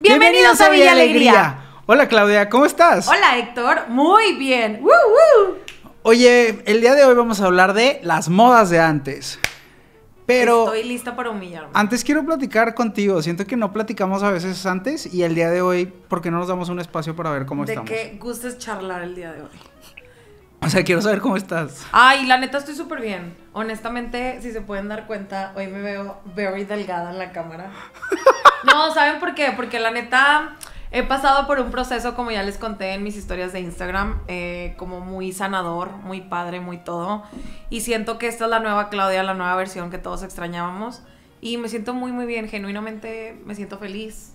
Bienvenidos, a Villa Alegría. Hola Claudia, ¿cómo estás? Hola Héctor, muy bien. Oye, el día de hoy vamos a hablar de las modas de antes. Pero estoy lista para humillarme. Antes quiero platicar contigo. Siento que no platicamos a veces antes y el día de hoy ¿por qué no nos damos un espacio para ver cómo estamos. De qué gustes charlar el día de hoy. O sea, quiero saber cómo estás. Ay, la neta estoy súper bien. Honestamente, si se pueden dar cuenta, hoy me veo very delgada en la cámara. No, ¿saben por qué? Porque la neta he pasado por un proceso, como ya les conté en mis historias de Instagram, eh, como muy sanador, muy padre, muy todo. Y siento que esta es la nueva Claudia, la nueva versión que todos extrañábamos. Y me siento muy, muy bien. Genuinamente me siento feliz.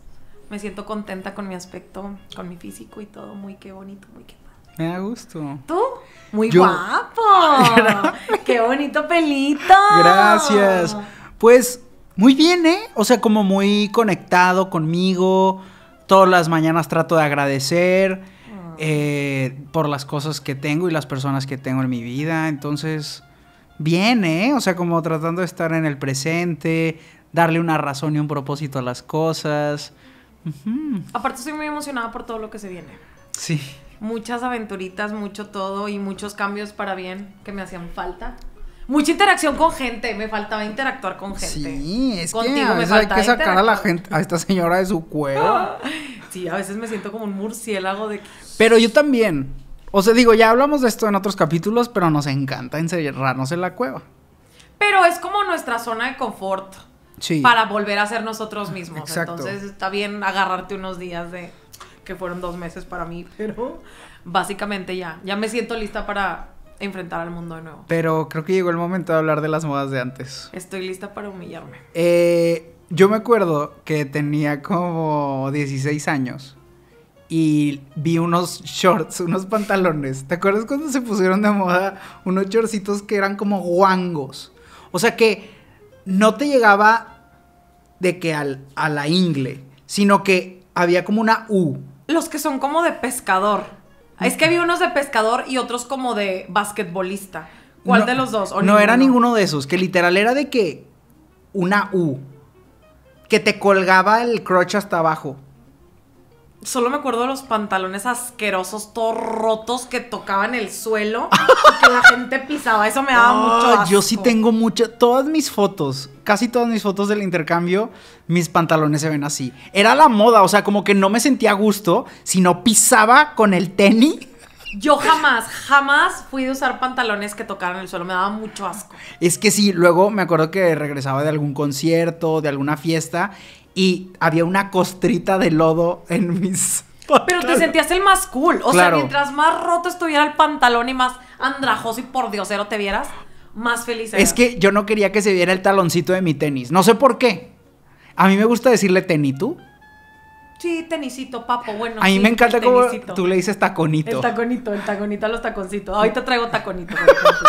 Me siento contenta con mi aspecto, con mi físico y todo. Muy qué bonito, muy qué me da gusto. ¿Tú? Muy guapo. Qué bonito pelito. Gracias. Pues muy bien, ¿eh? O sea, como muy conectado conmigo. Todas las mañanas trato de agradecer ah. eh, por las cosas que tengo y las personas que tengo en mi vida. Entonces, bien, ¿eh? O sea, como tratando de estar en el presente, darle una razón y un propósito a las cosas. Aparte, estoy muy emocionada por todo lo que se viene. Sí muchas aventuritas, mucho todo y muchos cambios para bien que me hacían falta. Mucha interacción con gente, me faltaba interactuar con gente. Sí, es que a veces hay que sacar a la gente, a esta señora de su cueva. sí, a veces me siento como un murciélago de... Pero yo también. O sea, digo, ya hablamos de esto en otros capítulos, pero nos encanta encerrarnos en la cueva. Pero es como nuestra zona de confort. Sí. Para volver a ser nosotros mismos. Entonces está bien agarrarte unos días de que fueron dos meses para mí, pero básicamente ya, ya me siento lista para enfrentar al mundo de nuevo. Pero creo que llegó el momento de hablar de las modas de antes. Estoy lista para humillarme. Eh, yo me acuerdo que tenía como 16 años y vi unos shorts, unos pantalones. ¿Te acuerdas cuando se pusieron de moda unos shortcitos que eran como guangos? O sea que no te llegaba de que al, a la ingle, sino que había como una U los que son como de pescador. Es que había unos de pescador y otros como de basquetbolista. ¿Cuál de los dos? no era ninguno de esos, que literal era de que una U que te colgaba el crotch hasta abajo. Solo me acuerdo de los pantalones asquerosos, todos rotos que tocaban el suelo Porque la gente pisaba. Eso me daba mucho asco. Yo sí tengo muchas. Todas mis fotos, casi todas mis fotos del intercambio, mis pantalones se ven así. Era la moda, o sea, como que no me sentía a gusto si no pisaba con el tenis. Yo jamás, jamás fui de usar pantalones que tocaran el suelo, me daba mucho asco. Es que sí, luego me acuerdo que regresaba de algún concierto, de alguna fiesta, y había una costrita de lodo en mis... Pero te sentías el más cool. O sea, mientras más roto estuviera el pantalón y más andrajoso y por diosero te vieras, más feliz eras. Es que yo no quería que se viera el taloncito de mi tenis. No sé por qué. A mí me gusta decirle tenito. Sí, tenisito, papo, bueno. A mí me encanta como tú le dices taconito. El taconito, el taconito a los taconcitos. Ahorita traigo taconito.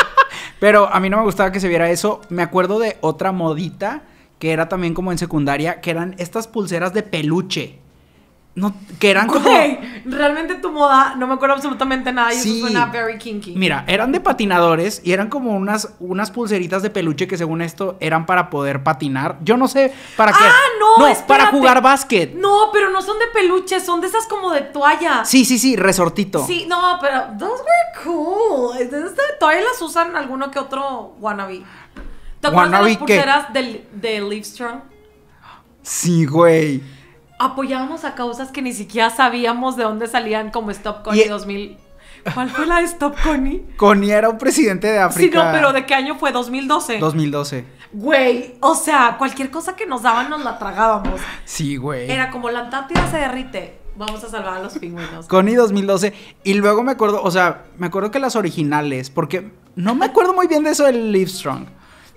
Pero a mí no me gustaba que se viera eso. Me acuerdo de otra modita que era también como en secundaria, que eran estas pulseras de peluche. No, que eran como. realmente tu moda, no me acuerdo absolutamente nada y sí. eso suena very kinky. Mira, eran de patinadores y eran como unas, unas pulseritas de peluche que, según esto, eran para poder patinar. Yo no sé para qué. ¡Ah, no! No, para jugar básquet. No, pero no son de peluche, son de esas como de toalla. Sí, sí, sí, resortito. Sí, no, pero. Those were cool. Todavía las usan alguno que otro wannabe. ¿Te acuerdas de las pulseras de Livestrong? Sí, güey. Apoyábamos a causas que ni siquiera sabíamos de dónde salían, como Stop Connie 2000. ¿Cuál fue la de Stop Connie? Connie era un presidente de África. Sí, no, pero ¿de qué año fue? ¿2012? 2012. Güey, o sea, cualquier cosa que nos daban nos la tragábamos. Sí, güey. Era como la Antártida se derrite. Vamos a salvar a los pingüinos. Connie 2012. Y luego me acuerdo, o sea, me acuerdo que las originales, porque no me acuerdo muy bien de eso de Livestrong.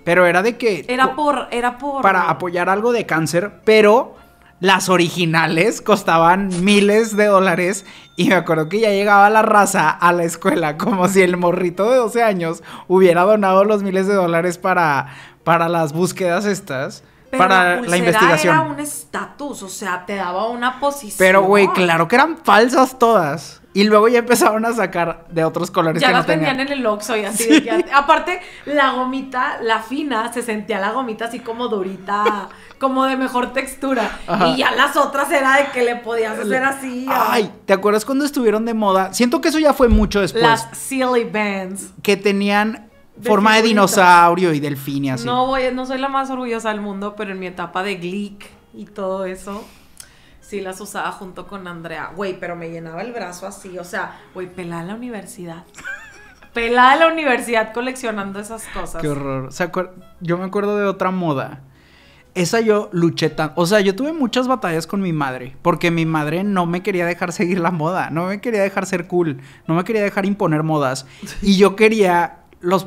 Pero era de que. Era por. Era por. Para apoyar algo de cáncer, pero las originales costaban miles de dólares y me acuerdo que ya llegaba la raza a la escuela como si el morrito de 12 años hubiera donado los miles de dólares para, para las búsquedas estas. para la, la investigación. Era un estatus, o sea, te daba una posición. Pero, güey, claro que eran falsas todas. Y luego ya empezaron a sacar de otros colores. Ya que tenían. en el Oxxo y así. aparte, la gomita, la fina, se sentía la gomita así como durita, como de mejor textura. Y ya las otras era de que le podías hacer así. Ah. Ay, ¿te acuerdas cuando estuvieron de moda? Siento que eso ya fue mucho después. Las silly bands. Que tenían forma de dinosaurio y delfín y así. No, no soy la más orgullosa del mundo, pero en mi etapa de Gleek y todo eso sí las usaba junto con Andrea. Güey, pero me llenaba el brazo así. O sea, güey, pelada la universidad. pelada la universidad coleccionando esas cosas. Qué horror. O sea, yo me acuerdo de otra moda. Esa yo luché tan... O sea, yo tuve muchas batallas con mi madre. Porque mi madre no me quería dejar seguir la moda. No me quería dejar ser cool. No me quería dejar imponer modas. Y yo quería los...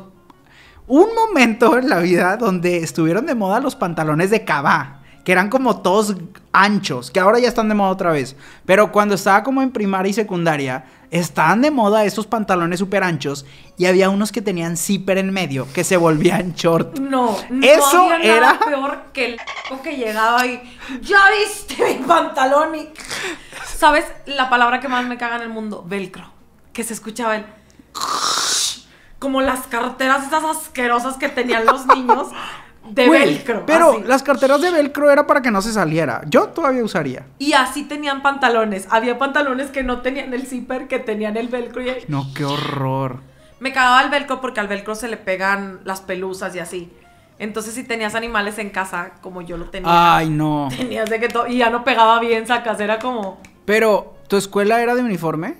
Un momento en la vida donde estuvieron de moda los pantalones de cava que eran como todos anchos, que ahora ya están de moda otra vez. Pero cuando estaba como en primaria y secundaria, estaban de moda esos pantalones súper anchos y había unos que tenían zipper en medio, que se volvían short. No, no eso había nada era peor que el que llegaba y ya viste mi pantalón y ¿Sabes la palabra que más me caga en el mundo? Velcro, que se escuchaba el como las carteras esas asquerosas que tenían los niños de velcro. Pero las carteras de velcro era para que no se saliera. Yo todavía usaría. Y así tenían pantalones. Había pantalones que no tenían el zipper, que tenían el velcro y el... No, qué horror. Me cagaba el velcro porque al velcro se le pegan las pelusas y así. Entonces, si tenías animales en casa, como yo lo tenía. Ay, no. Tenías de que todo. Y ya no pegaba bien, sacas. Era como. Pero, ¿tu escuela era de uniforme?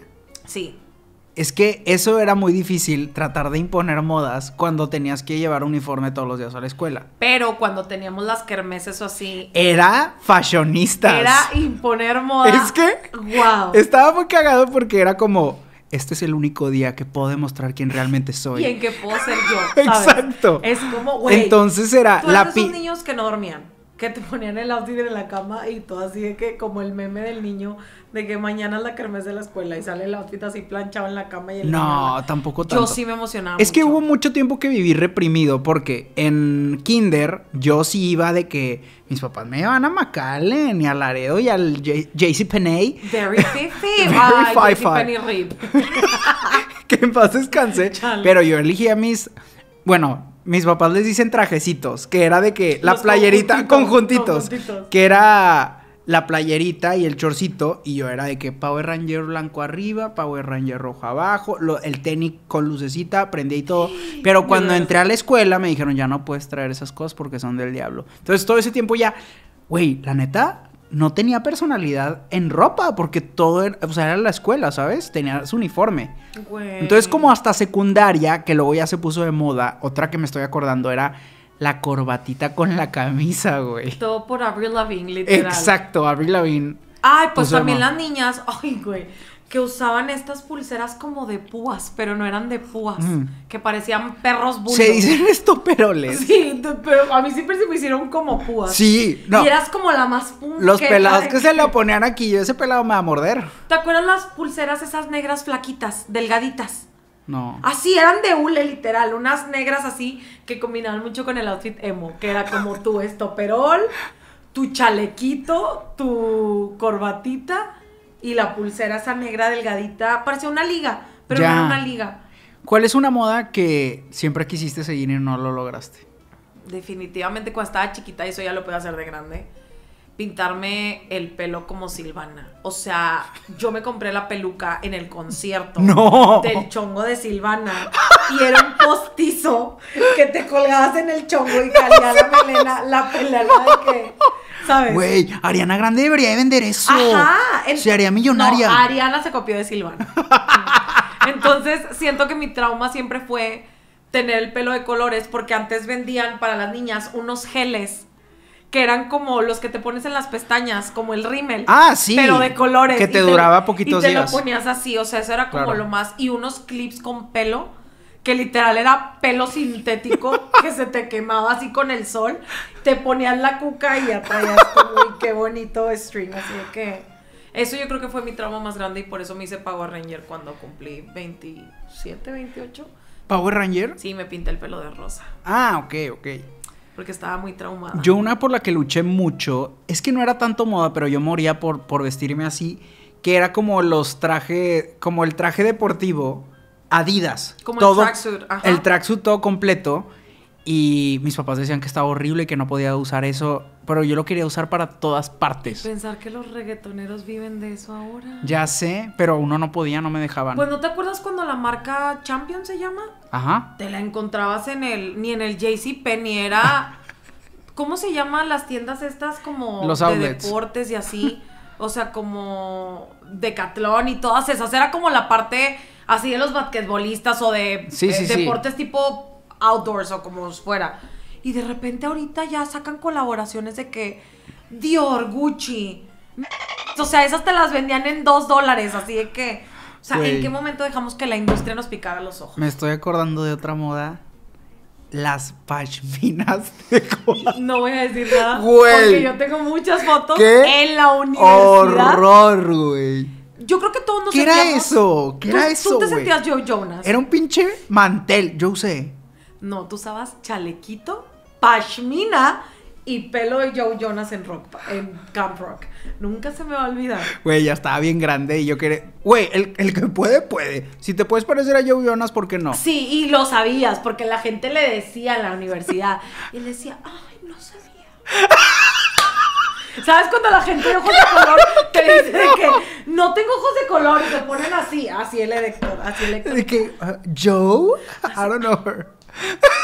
Sí. Es que eso era muy difícil, tratar de imponer modas cuando tenías que llevar uniforme todos los días a la escuela. Pero cuando teníamos las kermeses o así. Era fashionista Era imponer modas. Es que. ¡Wow! Estaba muy cagado porque era como. Este es el único día que puedo demostrar quién realmente soy. Y en puedo ser yo. Exacto. Es como, güey. Entonces era. Tú la eres niños que no dormían que te ponían el outfit en la cama y todo así de que como el meme del niño de que mañana es la kermés de la escuela y sale el outfit así planchado en la cama y el No, tampoco tanto. Yo sí me emocionaba. Es que hubo mucho tiempo que viví reprimido porque en kinder yo sí iba de que mis papás me iban a Macallen y al Laredo y al Penney Very fifi. Very Penny Rip. que en paz descanse. Pero yo elegí a mis bueno, mis papás les dicen trajecitos, que era de que la playerita, conjuntitos, que era la playerita y el chorcito y yo era de que Power Ranger blanco arriba, Power Ranger rojo abajo, lo, el tenis con lucecita, aprendí y todo, pero cuando entré a la escuela me dijeron ya no puedes traer esas cosas porque son del diablo. Entonces todo ese tiempo ya, güey, la neta, no tenía personalidad en ropa, porque todo era, o sea, era la escuela, ¿sabes? Tenía su uniforme. Güey. Entonces, como hasta secundaria, que luego ya se puso de moda, otra que me estoy acordando era la corbatita con la camisa, güey. Todo por Avril Lavigne, literal. Exacto, Avril Lavigne. Ay, pues también las niñas, ay, güey que usaban estas pulseras como de púas, pero no eran de púas, mm. que parecían perros bulldog Se dicen estoperoles. Sí, pero a mí siempre se me hicieron como púas. Sí, no. Y eras como la más Los pelados que, se lo ponían aquí, yo ese pelado me va a morder. ¿Te acuerdas las pulseras esas negras flaquitas, delgaditas? No. Así eran de hule, literal, unas negras así que combinaban mucho con el outfit emo, que era como tu estoperol, tu chalequito, tu corbatita y la pulsera esa negra delgadita, parecía una liga, pero no era una liga. ¿Cuál es una moda que siempre quisiste seguir y no lo lograste? Definitivamente cuando estaba chiquita, eso ya lo puedo hacer de grande, pintarme el pelo como Silvana. O sea, yo me compré la peluca en el concierto del chongo de Silvana y era un postizo que te colgabas en el chongo y caía la melena, la pelada de que Güey, Ariana Grande debería de vender eso. Ajá. Se haría millonaria. Ariana se copió de Silvana. Entonces, siento que mi trauma siempre fue tener el pelo de colores porque antes vendían para las niñas unos geles que eran como los que te pones en las pestañas, como el rímel. Ah, sí. Pero de colores. Que te, duraba poquitos y te lo ponías así, o sea, eso era como lo más. Y unos clips con pelo que literal era pelo sintético que se te quemaba así con el sol, te ponías la cuca y ya traías. como, qué bonito string, así que... Eso yo creo que fue mi trauma más grande y por eso me hice Power Ranger cuando cumplí 27, 28. ¿Power Ranger? Sí, me pinté el pelo de rosa. Ah, ok, ok. Porque estaba muy traumada. Yo una por la que luché mucho, es que no era tanto moda, pero yo moría por, por vestirme así, que era como los trajes, como el traje deportivo Adidas. Como el tracksuit. El tracksuit todo completo. Y mis papás decían que estaba horrible y que no podía usar eso. Pero yo lo quería usar para todas partes. Pensar que los reggaetoneros viven de eso ahora. Ya sé, pero uno no podía, no me dejaban. Pues no te acuerdas cuando la marca Champion se llama? Ajá. Te la encontrabas en el. ni en el JCP, ni era. ¿Cómo se llaman las tiendas estas como de deportes y así? O sea, como Decathlon y todas esas. Era como la parte así de los basquetbolistas o de eh, deportes tipo outdoors o como fuera. Y de repente ahorita ya sacan colaboraciones de que Dior, Gucci. O sea, esas te las vendían en dos dólares, así de que... O sea, ¿en qué momento dejamos que la industria nos picara los ojos? Me estoy acordando de otra moda las pashminas de No voy a decir nada. Porque yo tengo muchas fotos en la universidad. Horror, güey. Yo creo que todos nos ¿Qué era eso? ¿Qué era eso? Tú te sentías Joe Jonas. Era un pinche mantel, yo usé. No, tú usabas chalequito, pashmina y pelo de Joe Jonas en rock, en Camp Rock. Nunca se me va a olvidar. Güey, ya estaba bien grande y yo quería. Güey, el, que puede, puede. Si te puedes parecer a Joe Jonas, ¿por qué no? Sí, y lo sabías, porque la gente le decía en la universidad. y él decía, ay, no sabía. ¿Sabes cuando la gente de ojos de color te dice de que no tengo ojos de color y te ponen así, así el elector, así el elector. De que, uh, Joe, I don't know her.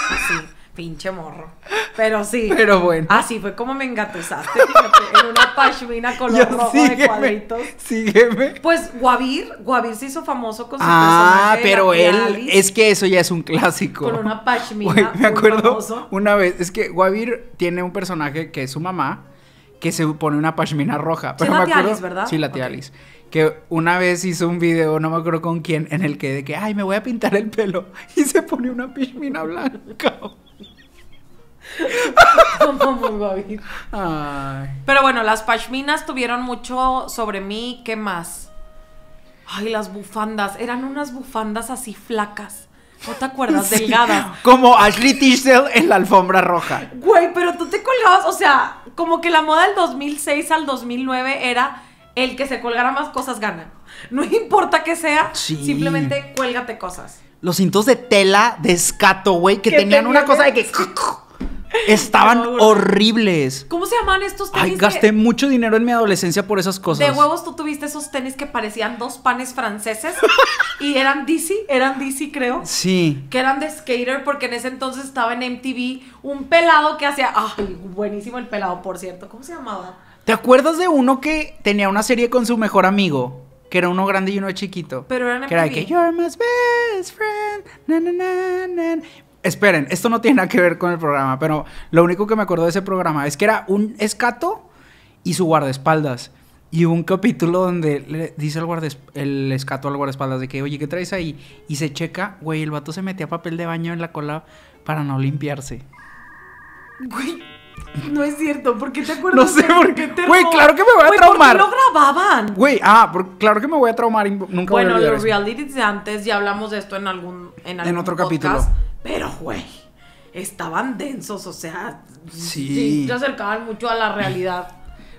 Así, pinche morro. Pero sí. Pero bueno. Así fue como me engatusaste, en una pashmina color rojo de cuadritos. Sígueme. Pues Guavir, Guavir se hizo famoso con su ah, personaje Ah, pero él, es que eso ya es un clásico. Con una pashmina. me acuerdo una vez, es que Guavir tiene un personaje que es su mamá que se pone una pashmina roja. Pero sí, la ¿verdad? Sí, la tía Que una vez hizo un video, no me acuerdo con quién, en el que de que, ay, me voy a pintar el pelo. Y se pone una pashmina blanca. Pero bueno, las pashminas tuvieron mucho sobre mí. ¿Qué más? Ay, las bufandas. Eran unas bufandas así flacas. ¿No te acuerdas? Delgada. Como Ashley Tisdale en la alfombra roja. Güey, pero tú te colgabas, o sea, como que la moda del 2006 al 2009 era el que se colgara más cosas gana. No importa que sea, simplemente cuélgate cosas. Los cintos de tela de escato, güey, que, tenían una cosa de que... Estaban horribles. ¿Cómo se llaman estos tenis? Ay, gasté mucho dinero en mi adolescencia por esas cosas. De huevos tú tuviste esos tenis que parecían dos panes franceses y eran DC, eran DC creo. Sí. Que eran de skater porque en ese entonces estaba en MTV un pelado que hacía, ay, buenísimo el pelado, por cierto. ¿Cómo se llamaba? ¿Te acuerdas de uno que tenía una serie con su mejor amigo? Que era uno grande y uno chiquito. Pero eran Que MTV. era de que You're my best friend esperen, esto no tiene nada que ver con el programa, pero lo único que me acuerdo de ese programa es que era un escato y su guardaespaldas. Y hubo un capítulo donde le dice el, el escato al guardaespaldas de que, oye, ¿qué traes ahí? Y se checa, güey, el vato se metía papel de baño en la cola para no limpiarse. Güey, no es cierto, ¿por qué te acuerdas? No sé por qué. Güey, ah, claro que me voy a traumar. lo grababan? Güey, ah, claro que me voy a traumar nunca bueno, los realities de antes ya hablamos de esto en algún en, otro capítulo. Pero, güey, estaban densos, o sea, sí. se acercaban mucho a la realidad.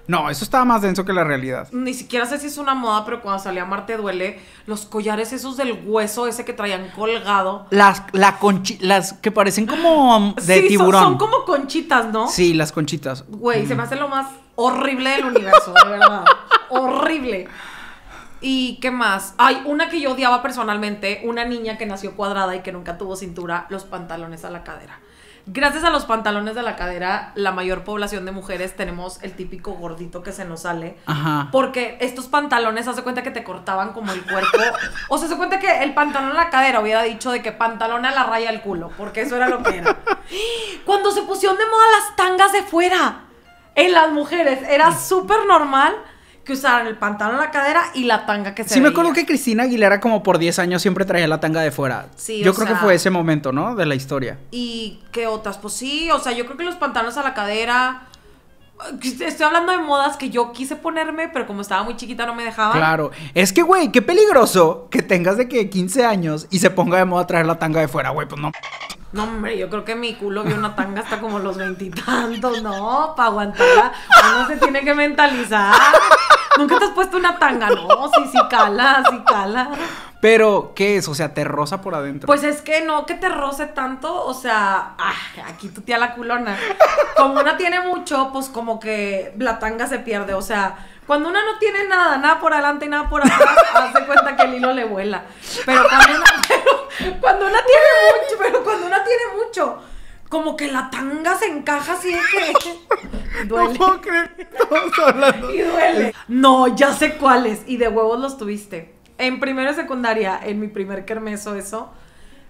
No, eso estaba más denso que la realidad. Ni siquiera sé si es una moda, pero cuando salía Marte Duele, los collares esos del hueso ese que traían colgado. Las, las que parecen como um, de tiburón. Son, como conchitas, ¿no? Sí, las conchitas. Güey, se me hace lo más horrible del universo, de verdad. horrible. ¿Y qué más? Hay una que yo odiaba personalmente, una niña que nació cuadrada y que nunca tuvo cintura, los pantalones a la cadera. Gracias a los pantalones de la cadera, la mayor población de mujeres tenemos el típico gordito que se nos sale. Porque estos pantalones, hace cuenta que te cortaban como el cuerpo. o sea, se cuenta que el pantalón a la cadera hubiera dicho de que pantalón a la raya del culo, porque eso era lo que era. Cuando se pusieron de moda las tangas de fuera en las mujeres, era mm. súper normal que usaran el pantalón a la cadera y la tanga que se Sí, me acuerdo que Cristina Aguilera como por 10 años siempre traía la tanga de fuera. Sí, Yo creo que fue ese momento, ¿no? De la historia. ¿Y qué otras? Pues sí, o sea, yo creo que los pantalones a la cadera... Eh, estoy hablando de modas que yo quise ponerme, pero como estaba muy chiquita no me dejaba. Claro, es que, güey, qué peligroso que tengas de que 15 años y se ponga de moda traer la tanga de fuera, güey, pues no. No, hombre, yo creo que mi culo vio una tanga hasta como los veintitantos, no, para aguantarla. Uno se tiene que mentalizar. Nunca te has puesto una tanga, no, sí, sí cala, sí cala. Pero, ¿qué es? O sea, ¿te roza por adentro? Pues es que no que te roce tanto, o sea, ah, aquí tu tía la culona. Como una tiene mucho, pues como que la tanga se pierde, o sea, cuando una no tiene nada, nada por adelante y nada por atrás, hace cuenta que el hilo le vuela. Pero cuando pero, cuando una tiene mucho, pero cuando una tiene mucho como que la tanga se encaja así de que duele. No creer, estamos hablando. Y duele. No, ya sé cuáles. Y de huevos los tuviste. En primera secundaria, en mi primer kermeso, eso,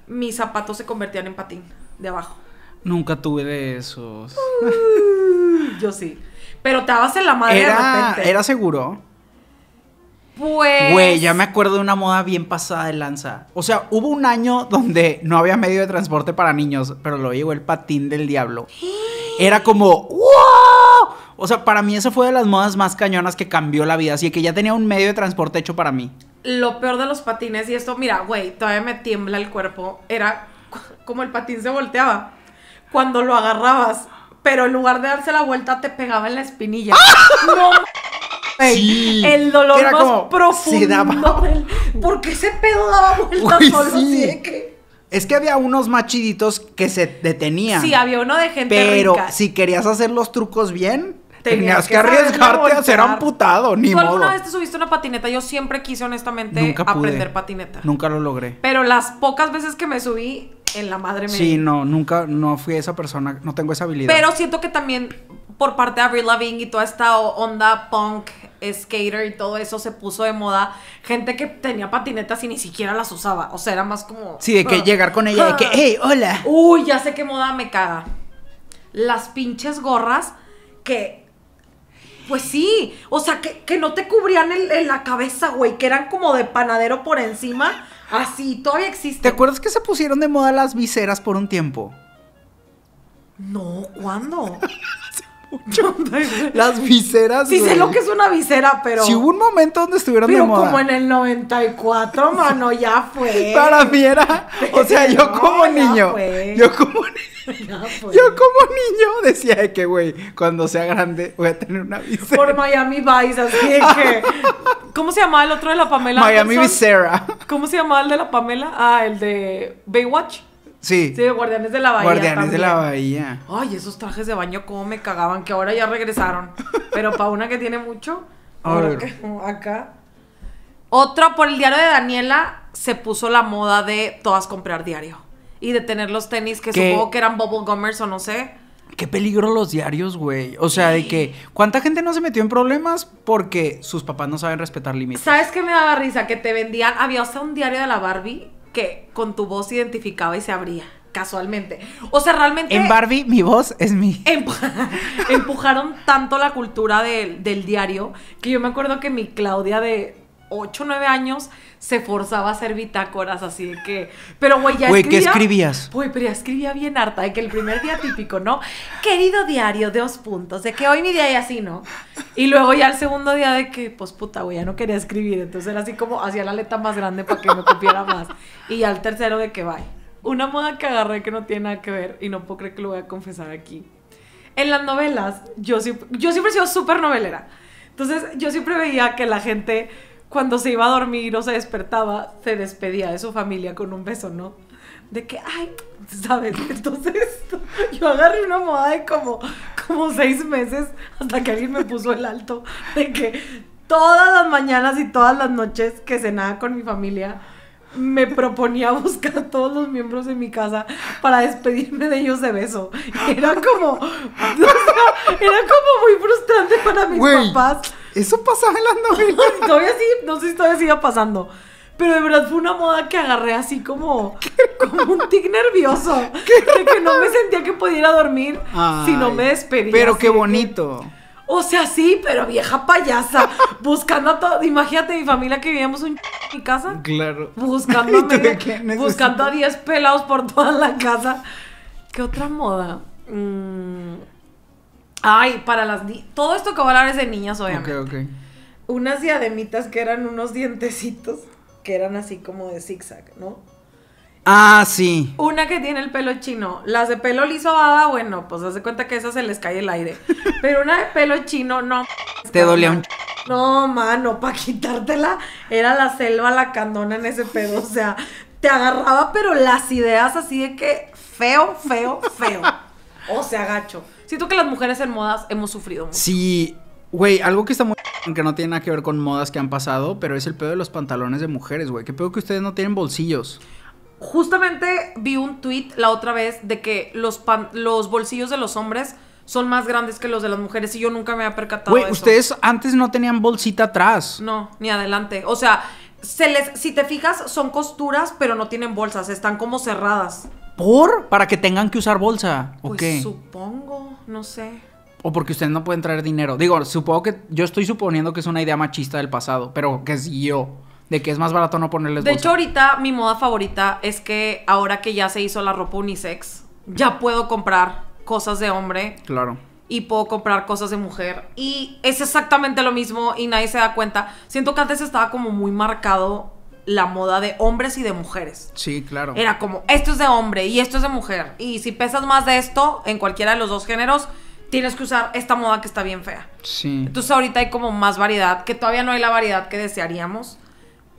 mis zapatos se convertían en patín de abajo. Nunca tuve de esos. yo sí. Pero te dabas en la madre Era seguro. Pues güey, ya me acuerdo de una moda bien pasada de lanza. O sea, hubo un año donde no había medio de transporte para niños, pero lo llegó el patín del diablo. Era como, ¡wow! O sea, para mí eso fue de las modas más cañonas que cambió la vida. Así que ya tenía un medio de transporte hecho para mí. Lo peor de los patines, y esto, mira, güey, todavía me tiembla el cuerpo. Era como el patín se volteaba cuando lo agarrabas, pero en lugar de darse la vuelta, te pegaba en la espinilla. ¡Ah! ¡No! el dolor más profundo. daba... porque ese pedo daba vueltas solo. Es que había unos machiditos que se detenían. Sí, había uno de gente Pero si querías hacer los trucos bien, tenías, que, arriesgarte a ser amputado, ni ¿Tú alguna vez te subiste una patineta? Yo siempre quise, honestamente, aprender patineta. Nunca lo logré. Pero las pocas veces que me subí, en la madre mía. Sí, no, nunca, no fui esa persona, no tengo esa habilidad. Pero siento que también por parte de Avril Lavigne y toda esta onda punk skater y todo eso se puso de moda. Gente que tenía patinetas y ni siquiera las usaba. O sea, era más como. Sí, de que ah. llegar con ella de que, hey, hola. Uy, ya sé qué moda me caga. Las pinches gorras que. Pues sí, o sea, que, no te cubrían en la cabeza, güey, que eran como de panadero por encima. Así, todavía existe. ¿Te acuerdas que se pusieron de moda las viseras por un tiempo? No, ¿cuándo? Las viseras. Sí, sé lo que es una visera, pero. Si hubo un momento donde estuvieron de moda. como en el 94, mano, ya fue. Para mí era. O sea, yo como niño. Yo como niño. Yo como niño decía que, güey, cuando sea grande voy a tener una visera. Por Miami Vice, así que. ¿Cómo se llamaba el otro de la Pamela? Miami Visera. ¿Cómo se llamaba el de la Pamela? Ah, el de Baywatch. Sí. Sí, Guardianes de la Bahía. Guardianes de la Bahía. Ay, esos trajes de baño, cómo me cagaban, que ahora ya regresaron. Pero para una que tiene mucho, ahora acá, acá. Otra, por el diario de Daniela, se puso la moda de todas comprar diario. Y de tener los tenis que supongo que eran bubble gummers o no sé. Qué peligro los diarios, güey. O sea, de que cuánta gente no se metió en problemas porque sus papás no saben respetar límites. ¿Sabes qué me daba risa? Que te vendían, había hasta un diario de la Barbie que con tu voz identificaba y se abría casualmente. O sea, realmente... En Barbie mi voz es mi... empujaron tanto la cultura del diario que yo me acuerdo que mi Claudia de 8, 9 años se forzaba a hacer bitácoras así de que, pero güey, ya güey, ¿qué escribías? Güey, pero ya escribía bien harta, de que el primer día típico, ¿no? Querido diario, dos puntos, de que hoy mi día es así, ¿no? Y luego ya el segundo día de que, pues puta, güey, ya no quería escribir, entonces era así como hacía la letra más grande para que me copiara más. Y al tercero de que, bye. Una moda que agarré que no tiene nada que ver y no puedo creer que lo voy a confesar aquí. En las novelas, yo yo siempre he sido súper novelera. Entonces, yo siempre veía que la gente cuando se iba a dormir o se despertaba, se despedía de su familia con un beso, ¿no? De que, ay, ¿sabes? Entonces, yo agarré una moda de como, como seis meses hasta que alguien me puso el alto de que todas las mañanas y todas las noches que cenaba con mi familia, me proponía buscar a todos los miembros de mi casa para despedirme de ellos de beso. Era como, era como muy frustrante para mis papás. Eso pasaba en las todavía sí, no sé si todavía sigue pasando. Pero de verdad fue una moda que agarré así como, como un tic nervioso. de que no me sentía que pudiera dormir si no me despedía. Pero qué bonito. o sea, sí, pero vieja payasa. buscando a todo. Imagínate mi familia que vivíamos en mi casa. Claro. Buscándome, buscando a 10 pelados por toda la casa. ¿Qué otra moda? Mmm... Ay, para las... Todo esto que voy a hablar es de niñas, obviamente. Ok, ok. Unas diademitas que eran unos dientecitos que eran así como de zigzag, ¿no? Ah, sí. Una que tiene el pelo chino. Las de pelo liso baba, bueno, pues hace cuenta que esas se les cae el aire. Pero una de pelo chino, no. Te dolía un. No, mano, para quitártela era la selva la candona en ese pedo. O sea, te agarraba, pero las ideas así de que feo, feo, feo. O sea, gacho. Siento que las mujeres en modas hemos sufrido mucho. Sí, güey, algo que está muy... que no tiene nada que ver con modas que han pasado, pero es el pedo de los pantalones de mujeres, güey. Qué pedo que ustedes no tienen bolsillos. Justamente vi un tweet la otra vez de que los, los bolsillos de los hombres son más grandes que los de las mujeres y yo nunca me había percatado. Güey, ustedes antes no tenían bolsita atrás. No, ni adelante. O sea, si te fijas, son costuras, pero no tienen bolsas, están como cerradas. ¿Por? Para que tengan que usar bolsa. ¿O pues supongo, no sé. O porque ustedes no pueden traer dinero. Digo, supongo que. Yo estoy suponiendo que es una idea machista del pasado, pero que es yo. De que es más barato no ponerles de bolsa. De hecho, ahorita mi moda favorita es que ahora que ya se hizo la ropa unisex, ya puedo comprar cosas de hombre. Claro y puedo comprar cosas de mujer. Y es exactamente lo mismo y nadie se da cuenta. Siento que antes estaba como muy marcado la moda de hombres y de mujeres. Sí, claro. Era como, esto es de hombre y esto es de mujer. Y si pesas más de esto, en cualquiera de los dos géneros, tienes que usar esta moda que está bien fea. Sí. Entonces ahorita hay como más variedad, que todavía no hay la variedad que desearíamos.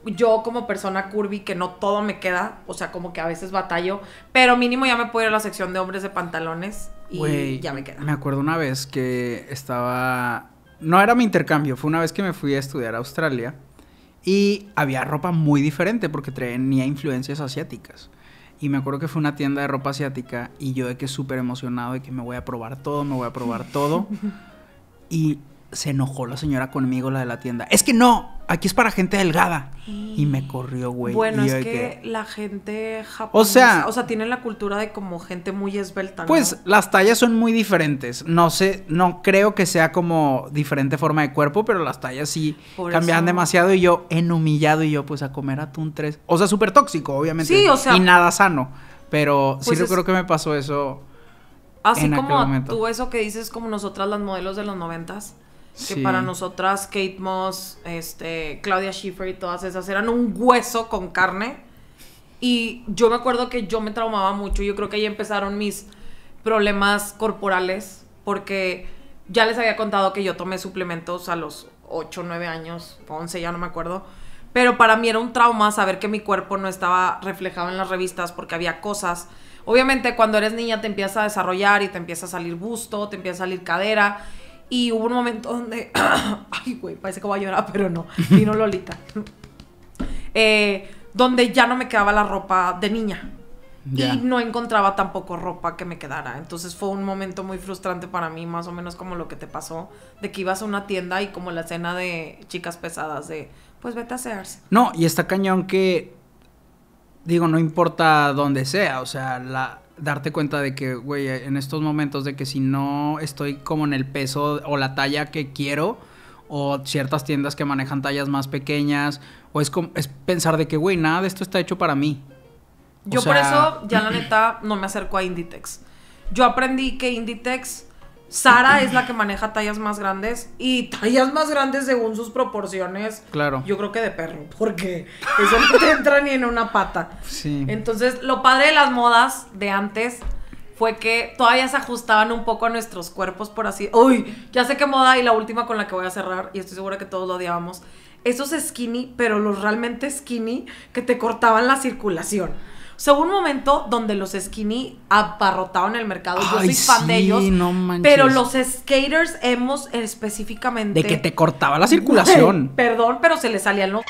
Yo como persona curvy, que no todo me queda, o sea, como que a veces batallo, pero mínimo ya me puedo ir a la sección de hombres de pantalones y ya me queda. Me acuerdo una vez que estaba... No era mi intercambio, fue una vez que me fui a estudiar a Australia y había ropa muy diferente porque tenía influencias asiáticas. Y me acuerdo que fue una tienda de ropa asiática y yo de que súper emocionado de que me voy a probar todo, me voy a probar todo. y se enojó la señora conmigo, la de la tienda. Es que no, aquí es para gente delgada. Y me corrió, güey. Bueno, es que, la gente japonesa, o sea, o sea, tienen la cultura de como gente muy esbelta. Pues las tallas son muy diferentes. No sé, no creo que sea como diferente forma de cuerpo, pero las tallas sí cambian demasiado y yo en humillado y yo pues a comer atún tres. O sea, súper tóxico, obviamente. Sí, o sea, y nada sano. Pero pues sí yo creo que me pasó eso. Así como tú eso que dices como nosotras las modelos de los noventas. Que para nosotras, Kate Moss, este, Claudia Schiffer y todas esas eran un hueso con carne. Y yo me acuerdo que yo me traumaba mucho. Yo creo que ahí empezaron mis problemas corporales. Porque ya les había contado que yo tomé suplementos a los 8, 9 años, 11, ya no me acuerdo. Pero para mí era un trauma saber que mi cuerpo no estaba reflejado en las revistas porque había cosas. Obviamente cuando eres niña te empiezas a desarrollar y te empieza a salir busto, te empieza a salir cadera y hubo un momento donde, ay, güey, parece que voy a llorar, pero no, vino Lolita. Eh, donde ya no me quedaba la ropa de niña. Y no encontraba tampoco ropa que me quedara. Entonces fue un momento muy frustrante para mí, más o menos como lo que te pasó, de que ibas a una tienda y como la escena de chicas pesadas, de pues vete a hacerse. No, y está cañón que, digo, no importa dónde sea, o sea, la, darte cuenta de que, güey, en estos momentos de que si no estoy como en el peso o la talla que quiero, o ciertas tiendas que manejan tallas más pequeñas, o es, como, es pensar de que, güey, nada de esto está hecho para mí. Yo por eso, ya la neta, no me acerco a Inditex. Yo aprendí que Inditex Sara es la que maneja tallas más grandes y tallas más grandes según sus proporciones. Claro. Yo creo que de perro, porque eso no te entra ni en una pata. Sí. Entonces, lo padre de las modas de antes fue que todavía se ajustaban un poco a nuestros cuerpos, por así. Uy, ya sé qué moda y la última con la que voy a cerrar, y estoy segura que todos lo odiábamos. Esos skinny, pero los realmente skinny que te cortaban la circulación. O un momento donde los skinny aparrotaron el mercado. Yo soy fan de ellos. No manches. Pero los skaters hemos específicamente. De que te cortaba la circulación. perdón, pero se le salían los,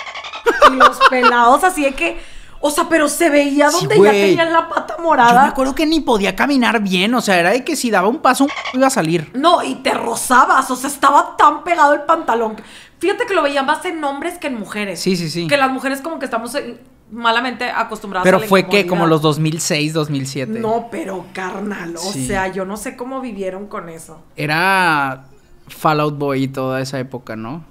los pelados. Así de que. O sea, pero se veía donde ya tenían la pata morada. me acuerdo que ni podía caminar bien. O sea, era de que si daba un paso, iba a salir. No, y te rozabas. O sea, estaba tan pegado el pantalón. Fíjate que lo veía más en hombres que en mujeres. Sí, sí, sí. Que las mujeres, como que estamos. En malamente acostumbrados pero a fue que como los 2006 2007 no pero carnal o sea yo no sé cómo vivieron con eso era Fallout Boy y toda esa época no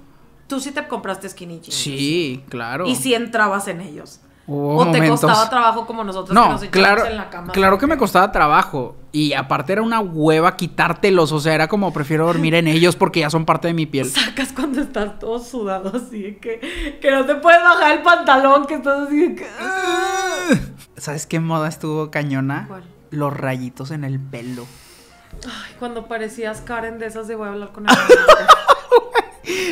tú sí te compraste skinny jeans sí claro y sí entrabas en ellos o te costaba trabajo como nosotros no, que claro, en la cama. Claro que me costaba trabajo. Y aparte era una hueva quitártelos. O sea, era como prefiero dormir en ellos porque ya son parte de mi piel. Sacas cuando estás todo sudado así que, que no te puedes bajar el pantalón, que estás así. ¿Sabes qué moda estuvo cañona? ¿Cuál? Los rayitos en el pelo. Ay, cuando parecías Karen de esas de voy a hablar con el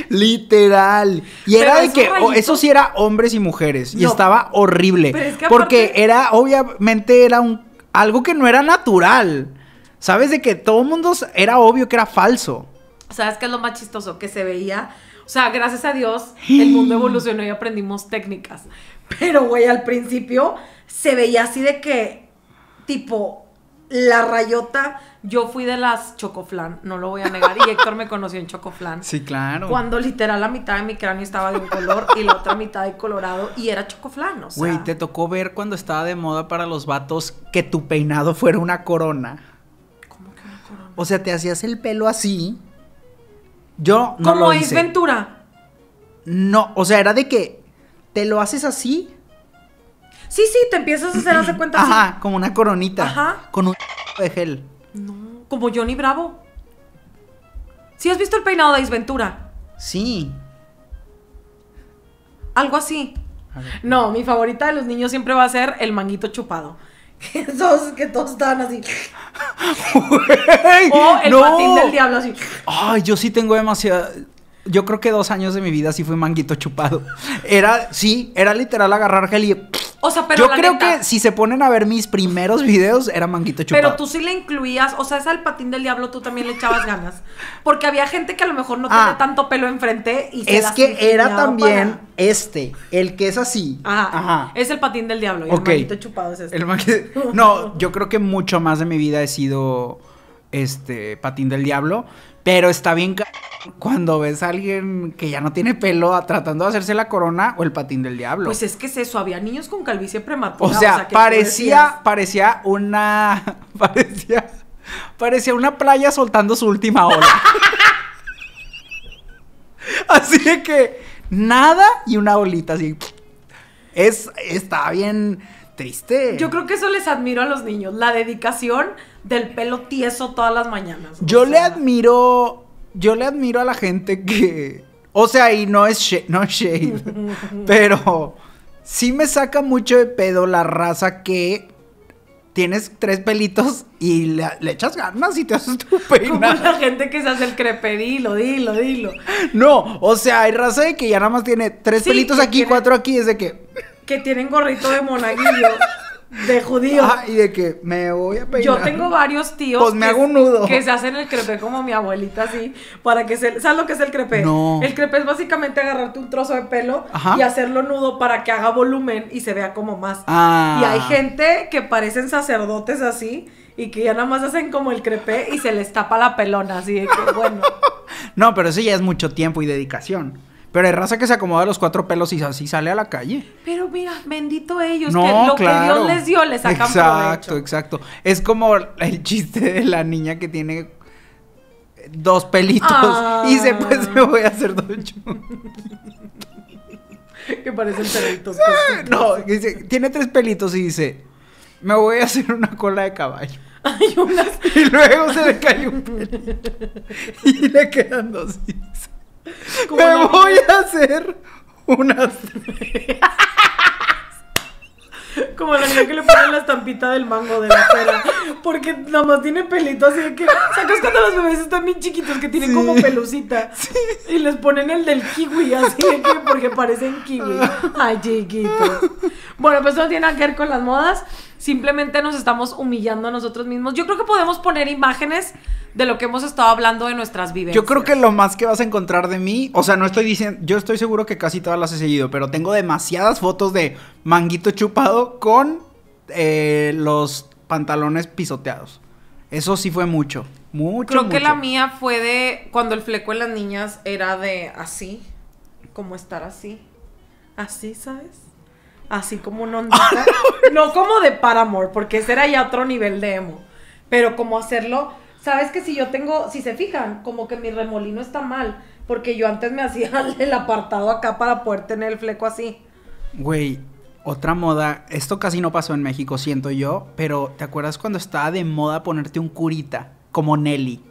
Literal. Y era de que eso sí era hombres y mujeres. Y estaba horrible. porque era, obviamente, era un algo que no era natural. ¿Sabes? De que todo el mundo era obvio que era falso. ¿Sabes qué es lo más chistoso? Que se veía. O sea, gracias a Dios, el mundo evolucionó y aprendimos técnicas. Pero, güey, al principio se veía así de que, tipo, la rayota. Yo fui de las chocoflan, no lo voy a negar. Y Héctor me conoció en chocoflan. Sí, claro. Cuando literal la mitad de mi cráneo estaba de un color y la otra mitad de colorado y era chocoflan, o sea. Güey, te tocó ver cuando estaba de moda para los vatos que tu peinado fuera una corona. ¿Cómo que una corona? O sea, te hacías el pelo así. Yo no Como lo Ventura. No, o sea, era de que te lo haces así Sí, sí, te empiezas a hacer, hace cuenta. Ajá, como una coronita. Ajá. Con un de gel. No, como Johnny Bravo. ¿Sí has visto el peinado de Isventura? Sí. Algo así. No, mi favorita de los niños siempre va a ser el manguito chupado. Que todos, que todos estaban así. o el patín del diablo así. Ay, yo sí tengo demasiado... Yo creo que dos años de mi vida sí fui manguito chupado. Era, sí, era literal agarrar gel y yo creo que si se ponen a ver mis primeros videos, era manguito chupado. Pero tú sí le incluías, o sea, es al patín del diablo tú también le echabas ganas. Porque había gente que a lo mejor no tiene tenía ah. tanto pelo enfrente y se Es que era también este, el que es así. Ajá. Ajá. Es el patín del diablo. Y El manguito chupado es este. No, yo creo que mucho más de mi vida he sido este patín del diablo, pero está bien cuando ves a alguien que ya no tiene pelo tratando de hacerse la corona o el patín del diablo. Pues es que es eso, había niños con calvicie prematura. O sea, parecía, parecía una, parecía, una playa soltando su última ola. así que nada y una olita así. Es, está bien triste. Yo creo que eso les admiro a los niños, la dedicación del pelo tieso todas las mañanas. Yo le admiro, yo le admiro a la gente que, o sea, y no es shade, no pero sí me saca mucho de pedo la raza que tienes tres pelitos y le, echas ganas y te haces tu peinado. Como la gente que se hace el crepe, dilo, dilo, No, o sea, hay raza de que ya nada más tiene tres pelitos aquí, cuatro aquí, es de que... Que tienen gorrito de monaguillo. de judío. Ah, y de que me voy a Yo tengo varios tíos. Pues me que, hago un nudo. Que se hacen el crepe como mi abuelita, así. Para que se. ¿Sabes lo que es el crepe? El crepe es básicamente agarrarte un trozo de pelo y hacerlo nudo para que haga volumen y se vea como más. Ah. Y hay gente que parecen sacerdotes así y que ya nada más hacen como el crepe y se les tapa la pelona, así que bueno. no, pero eso ya es mucho tiempo y dedicación. Pero hay raza que se acomoda los cuatro pelos y así sale a la calle. Pero mira, bendito ellos, que lo que Dios les dio les sacan Exacto, provecho. exacto. Es como el chiste de la niña que tiene dos pelitos y dice, ah. pues me voy a hacer dos Que parecen pelitos ah, no, dice, tiene tres pelitos y dice, me voy a hacer una cola de caballo. Ay, unas... Y luego se le cae un pelito y le quedan dos. Me voy a hacer unas Como la niña que le ponen la estampita del mango de la pera. Porque nada más tiene pelito, así que. ¿Sacas cuando los bebés están bien chiquitos que tienen como pelucita? Sí. Y les ponen el del kiwi, así de que porque parecen kiwi. Ay, chiquito. Bueno, pues eso no tiene nada que ver con las modas. Simplemente nos estamos humillando a nosotros mismos. Yo creo que podemos poner imágenes de lo que hemos estado hablando de nuestras vidas. Yo creo que lo más que vas a encontrar de mí, o sea, no estoy diciendo, yo estoy seguro que casi todas las he seguido, pero tengo demasiadas fotos de manguito chupado con eh, los pantalones pisoteados. Eso sí fue mucho, mucho. Creo que la mía fue de cuando el fleco en las niñas era de así, como estar así, así, ¿sabes? así como una onda, ah, no como de paramor porque ese era ya otro nivel de emo. Pero como hacerlo, sabes que si yo tengo, si se fijan, como que mi remolino está mal, porque yo antes me hacía el apartado acá para poder tener el fleco así. Güey, otra moda, esto casi no pasó en México, siento yo, pero ¿te acuerdas cuando estaba de moda ponerte un curita como Nelly?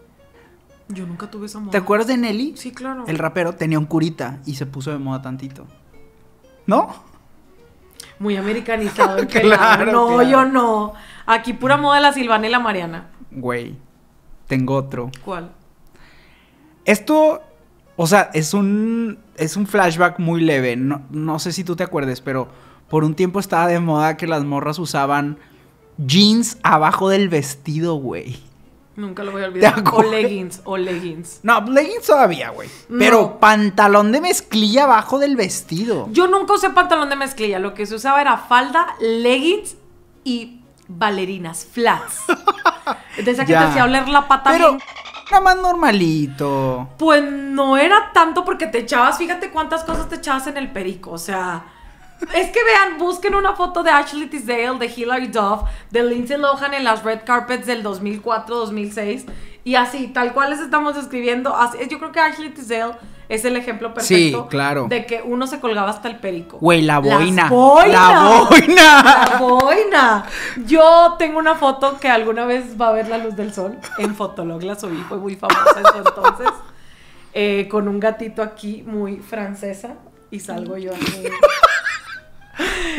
Yo nunca tuve esa moda. ¿Te acuerdas de Nelly? Sí, claro. El rapero tenía un curita y se puso de moda tantito. ¿No? muy americanizado Claro, no, yo no. Aquí pura mm. moda la Silvana y la Mariana. Güey, tengo otro. ¿Cuál? Esto, o sea, es un, es un flashback muy leve. No, no sé si tú te acuerdes, pero por un tiempo estaba de moda que las morras usaban jeans abajo del vestido, güey. Nunca lo voy a olvidar. O leggings, o leggings. No, leggings todavía, güey. Pero pantalón de mezclilla abajo del vestido. Yo nunca usé pantalón de mezclilla. Lo que se usaba era falda, leggings y bailarinas, flats. De esa que te hacía oler la pata Pero... Bien. más normalito. Pues no era tanto porque te echabas, fíjate cuántas cosas te echabas en el perico, o sea. Es que vean, busquen una foto de Ashley Tisdale, de Hillary Duff, de Lindsay Lohan en las red carpets del 2004-2006. Y así, tal cual les estamos describiendo. Así, yo creo que Ashley Tisdale es el ejemplo perfecto. De que uno se colgaba hasta el perico. Güey, la boina. La boina. La boina. Yo tengo una foto que alguna vez va a ver la luz del sol. En Fotolog la subí, fue muy famosa entonces. Eh, con un gatito aquí, muy francesa. Y salgo yo así.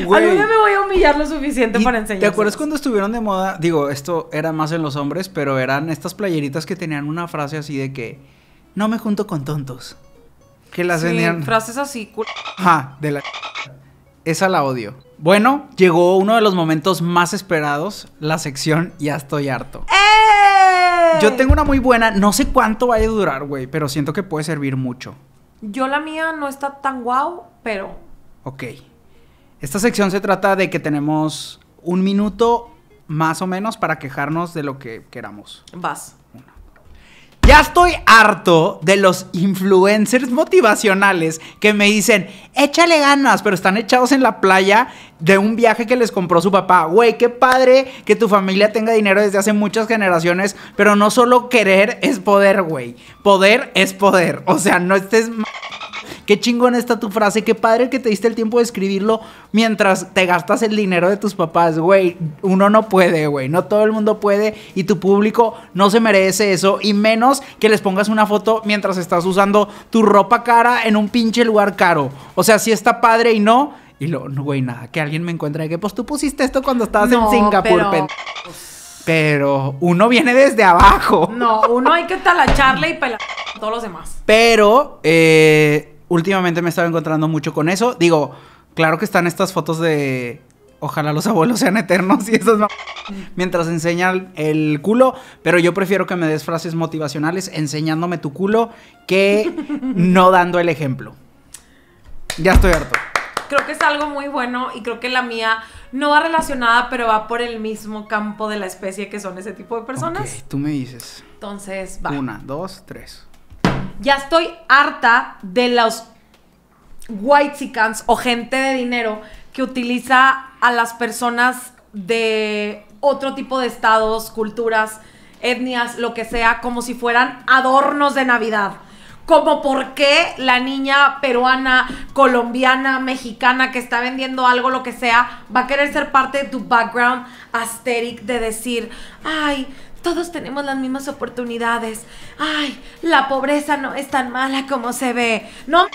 Güey. me voy a humillar lo suficiente para enseñar. ¿Te acuerdas cuando estuvieron de moda? Digo, esto era más en los hombres, pero eran estas playeritas que tenían una frase así de que no me junto con tontos. Que las vendían. Frases así, Ajá, de la. Esa la odio. Bueno, llegó uno de los momentos más esperados, la sección Ya estoy harto. ¡Eh! Yo tengo una muy buena, no sé cuánto vaya a durar, güey, pero siento que puede servir mucho. Yo la mía no está tan guau, pero. Ok. Esta sección se trata de que tenemos un minuto más o menos para quejarnos de lo que queramos. Vas. Ya estoy harto de los influencers motivacionales que me dicen, échale ganas, pero están echados en la playa de un viaje que les compró su papá. Güey, qué padre que tu familia tenga dinero desde hace muchas generaciones, pero no solo querer es poder, güey. Poder es poder. O sea, no estés... Qué chingón está tu frase, qué padre que te diste el tiempo de escribirlo mientras te gastas el dinero de tus papás, güey. Uno no puede, güey. No todo el mundo puede y tu público no se merece eso y menos que les pongas una foto mientras estás usando tu ropa cara en un pinche lugar caro. O sea, si sí está padre y no, y lo, güey, nada, que alguien me encuentre que, pues tú pusiste esto cuando estabas en Singapur, pero... pero... uno viene desde abajo. No, uno hay que talacharle y pelar a todos los demás. Pero, eh, últimamente me estaba encontrando mucho con eso. Digo, claro que están estas fotos de ojalá los abuelos sean eternos y esas mientras enseñan el culo, pero yo prefiero que me des frases motivacionales enseñándome tu culo que no dando el ejemplo. Ya estoy harto. Creo que es algo muy bueno y creo que la mía no va relacionada, pero va por el mismo campo de la especie que son ese tipo de personas. Okay, tú me dices. Entonces, va. Una, dos, tres. Ya estoy harta de los white o gente de dinero que utiliza a las personas de otro tipo de estados, culturas, etnias, lo que sea, como si fueran adornos de Navidad. Como por qué la niña peruana, colombiana, mexicana que está vendiendo algo, lo que sea, va a querer ser parte de tu background asteric de decir, ay, todos tenemos las mismas oportunidades. Ay, la pobreza no es tan mala como se ve. No,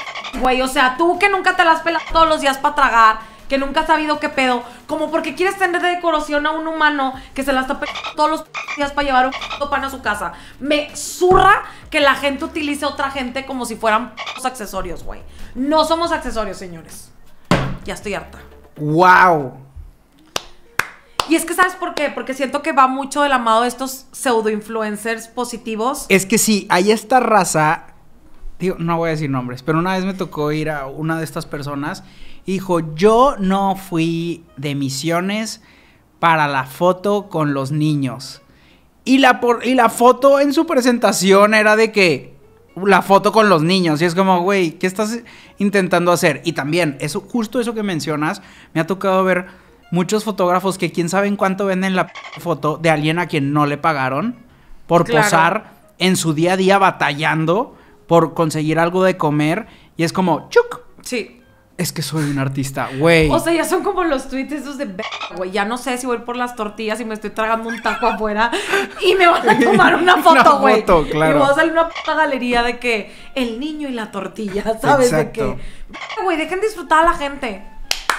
güey, o sea, tú que nunca te las pelas todos los días para tragar, que nunca has sabido qué pedo, como porque quieres tener de decoración a un humano que se las está todos los días para llevar un pan a su casa. Me zurra que la gente utilice a otra gente como si fueran accesorios, güey. No somos accesorios, señores. Ya estoy harta. ¡Wow! Y es que, ¿sabes por qué? Porque siento que va mucho del amado de estos pseudo-influencers positivos. Es que sí, hay esta raza. Digo, no voy a decir nombres, pero una vez me tocó ir a una de estas personas. Y dijo: Yo no fui de misiones para la foto con los niños. Y la, y la foto en su presentación era de que la foto con los niños. Y es como, güey, ¿qué estás intentando hacer? Y también, eso, justo eso que mencionas, me ha tocado ver muchos fotógrafos que quién sabe en cuánto venden la foto de alguien a quien no le pagaron por posar en su día a día batallando por conseguir algo de comer y es como, chuc. Sí. Es que soy un artista, güey. O sea, ya son como los tweets esos de güey. Ya no sé si voy por las tortillas y me estoy tragando un taco afuera y me van a tomar una foto, güey. claro. Y voy a salir una galería de que el niño y la tortilla, ¿sabes? De que, güey, dejen disfrutar a la gente.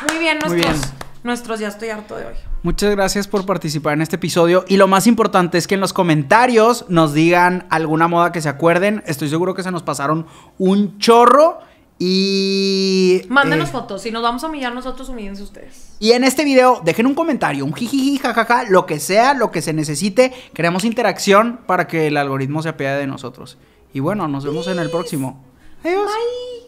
Muy bien, nuestros. bien nuestros Ya estoy harto de hoy. Muchas gracias por participar en este episodio y lo más importante es que en los comentarios nos digan alguna moda que se acuerden. Estoy seguro que se nos pasaron un chorro. Y. Mándenos eh, fotos. Si nos vamos a humillar nosotros, humídense ustedes. Y en este video, dejen un comentario, un jijiji, jajaja, lo que sea, lo que se necesite. Queremos interacción para que el algoritmo se apiade de nosotros. Y bueno, nos vemos en el próximo. Adiós. Bye.